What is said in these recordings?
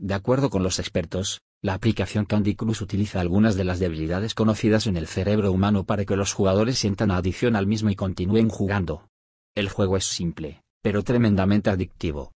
De acuerdo con los expertos, la aplicación Candy Crush utiliza algunas de las debilidades conocidas en el cerebro humano para que los jugadores sientan adicción al mismo y continúen jugando. El juego es simple, pero tremendamente adictivo.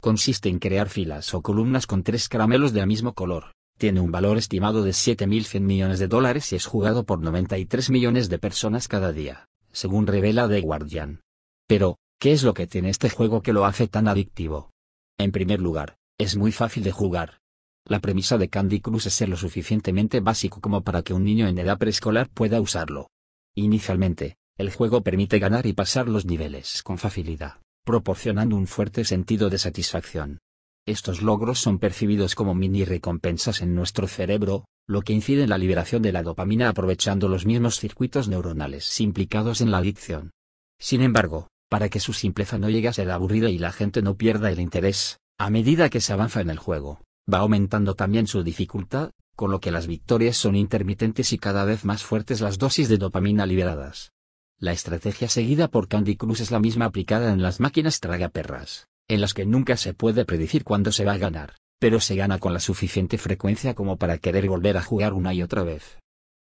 Consiste en crear filas o columnas con tres caramelos del mismo color, tiene un valor estimado de 7.100 millones de dólares y es jugado por 93 millones de personas cada día, según revela The Guardian. Pero, ¿qué es lo que tiene este juego que lo hace tan adictivo? En primer lugar, es muy fácil de jugar. La premisa de Candy Crush es ser lo suficientemente básico como para que un niño en edad preescolar pueda usarlo. Inicialmente, el juego permite ganar y pasar los niveles con facilidad, proporcionando un fuerte sentido de satisfacción. Estos logros son percibidos como mini recompensas en nuestro cerebro, lo que incide en la liberación de la dopamina aprovechando los mismos circuitos neuronales implicados en la adicción. Sin embargo, para que su simpleza no llegue a ser aburrida y la gente no pierda el interés, a medida que se avanza en el juego, va aumentando también su dificultad, con lo que las victorias son intermitentes y cada vez más fuertes las dosis de dopamina liberadas. La estrategia seguida por Candy Cruz es la misma aplicada en las máquinas tragaperras, en las que nunca se puede predecir cuándo se va a ganar, pero se gana con la suficiente frecuencia como para querer volver a jugar una y otra vez.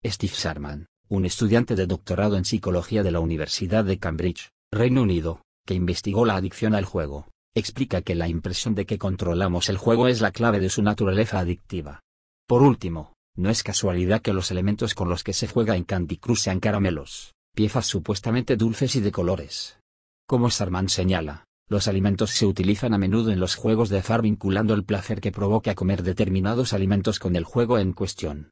Steve Sarman, un estudiante de doctorado en psicología de la Universidad de Cambridge, Reino Unido, que investigó la adicción al juego, explica que la impresión de que controlamos el juego es la clave de su naturaleza adictiva. Por último, no es casualidad que los elementos con los que se juega en Candy Crush sean caramelos, piezas supuestamente dulces y de colores. Como Sarman señala, los alimentos se utilizan a menudo en los juegos de far vinculando el placer que provoca comer determinados alimentos con el juego en cuestión.